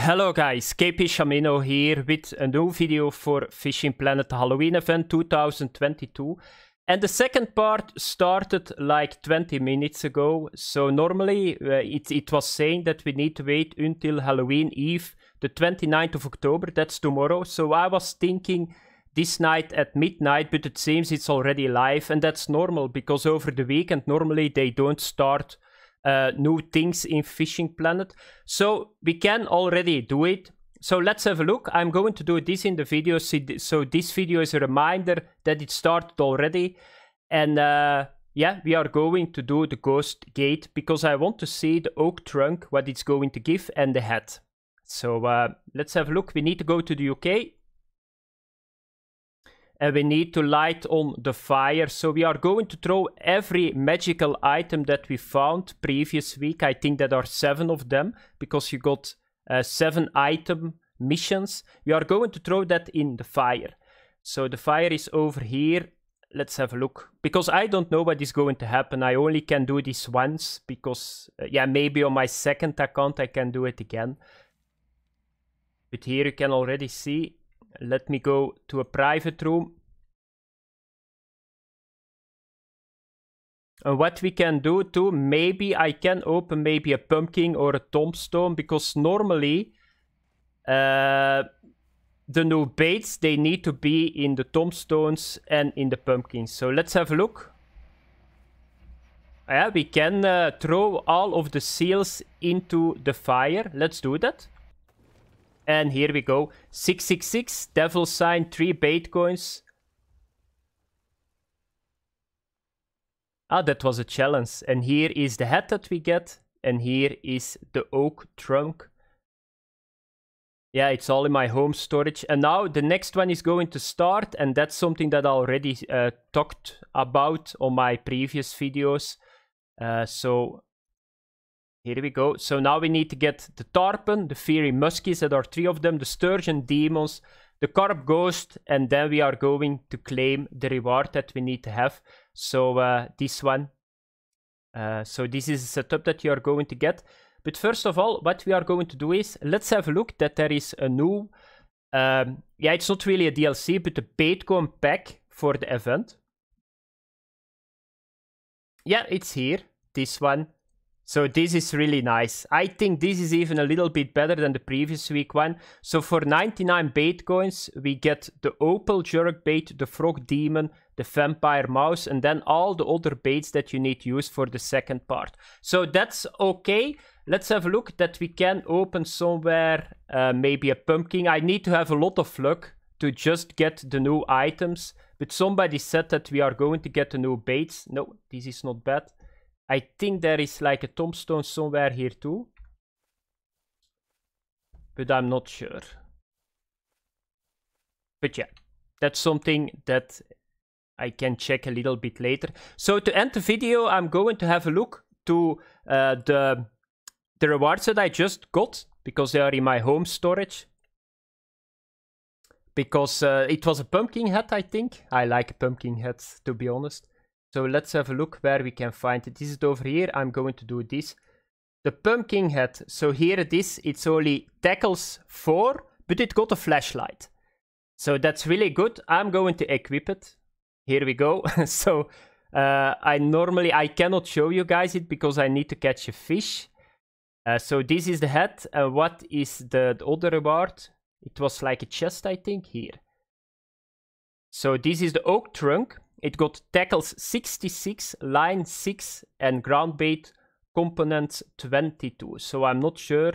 Hello guys, KP Shamino here with a new video for Fishing Planet Halloween event 2022. And the second part started like 20 minutes ago. So normally uh, it, it was saying that we need to wait until Halloween Eve, the 29th of October, that's tomorrow. So I was thinking this night at midnight, but it seems it's already live. And that's normal because over the weekend normally they don't start uh, new things in Fishing Planet. So we can already do it. So let's have a look. I'm going to do this in the video. So this video is a reminder that it started already. And uh, yeah, we are going to do the ghost gate because I want to see the oak trunk, what it's going to give and the hat. So uh, let's have a look. We need to go to the UK and we need to light on the fire. So we are going to throw every magical item that we found previous week. I think that are seven of them because you got uh, seven item missions. We are going to throw that in the fire. So the fire is over here. Let's have a look. Because I don't know what is going to happen. I only can do this once because, uh, yeah, maybe on my second account I can do it again. But here you can already see let me go to a private room. And uh, what we can do too, maybe I can open maybe a pumpkin or a tombstone, because normally uh, the new baits, they need to be in the tombstones and in the pumpkins. So let's have a look. Yeah, we can uh, throw all of the seals into the fire. Let's do that. And here we go. 666, Devil Sign, 3 bait coins. Ah, that was a challenge. And here is the hat that we get. And here is the oak trunk. Yeah, it's all in my home storage. And now the next one is going to start. And that's something that I already uh, talked about on my previous videos. Uh, so here we go. So now we need to get the Tarpon, the Fiery Muskies, that are three of them, the Sturgeon Demons, the Carp Ghost, and then we are going to claim the reward that we need to have. So uh, this one. Uh, so this is the setup that you are going to get. But first of all, what we are going to do is, let's have a look that there is a new... Um, yeah, it's not really a DLC, but a Baitcom pack for the event. Yeah, it's here. This one. So this is really nice. I think this is even a little bit better than the previous week one. So for 99 bait coins, we get the Opal Jerk bait, the Frog Demon, the Vampire Mouse, and then all the other baits that you need to use for the second part. So that's okay. Let's have a look that we can open somewhere, uh, maybe a pumpkin. I need to have a lot of luck to just get the new items. But somebody said that we are going to get the new baits. No, this is not bad. I think there is like a tombstone somewhere here too. But I'm not sure. But yeah, that's something that I can check a little bit later. So to end the video, I'm going to have a look to uh, the, the rewards that I just got because they are in my home storage. Because uh, it was a pumpkin hat, I think. I like pumpkin hats, to be honest. So let's have a look where we can find it. Is it over here? I'm going to do this. The pumpkin head. So here it is. It's only tackles 4, but it got a flashlight. So that's really good. I'm going to equip it. Here we go. so uh, I normally, I cannot show you guys it because I need to catch a fish. Uh, so this is the head. Uh, what is the, the other reward? It was like a chest, I think, here. So this is the oak trunk. It got tackles 66, line 6, and ground bait components 22. So I'm not sure.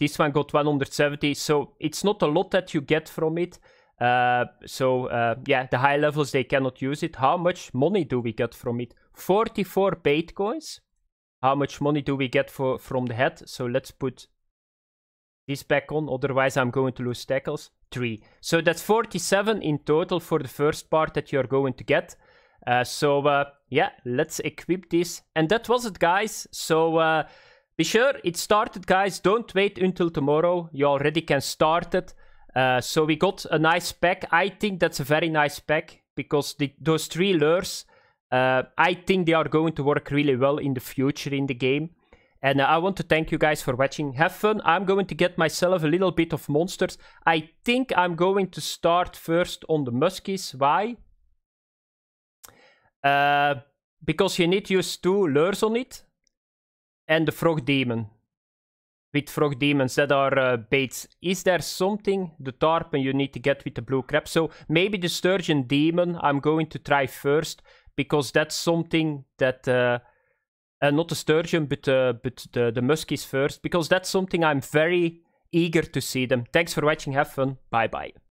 This one got 170, so it's not a lot that you get from it. Uh, so uh, yeah, the high levels, they cannot use it. How much money do we get from it? 44 bait coins. How much money do we get for, from the head? So let's put this back on, otherwise I'm going to lose tackles. 3. So that's 47 in total for the first part that you're going to get. Uh, so uh, yeah, let's equip this. And that was it, guys. So uh, be sure it started, guys. Don't wait until tomorrow. You already can start it. Uh, so we got a nice pack. I think that's a very nice pack because the, those three lures, uh, I think they are going to work really well in the future in the game. And uh, I want to thank you guys for watching. Have fun. I'm going to get myself a little bit of monsters. I think I'm going to start first on the muskies. Why? Uh, because you need use two lures on it. And the frog demon. With frog demons that are uh, baits. Is there something, the tarpon, you need to get with the blue crab? So maybe the sturgeon demon I'm going to try first. Because that's something that uh, uh, not the sturgeon, but uh, but the the muskies first, because that's something I'm very eager to see them. Thanks for watching. Have fun. Bye bye.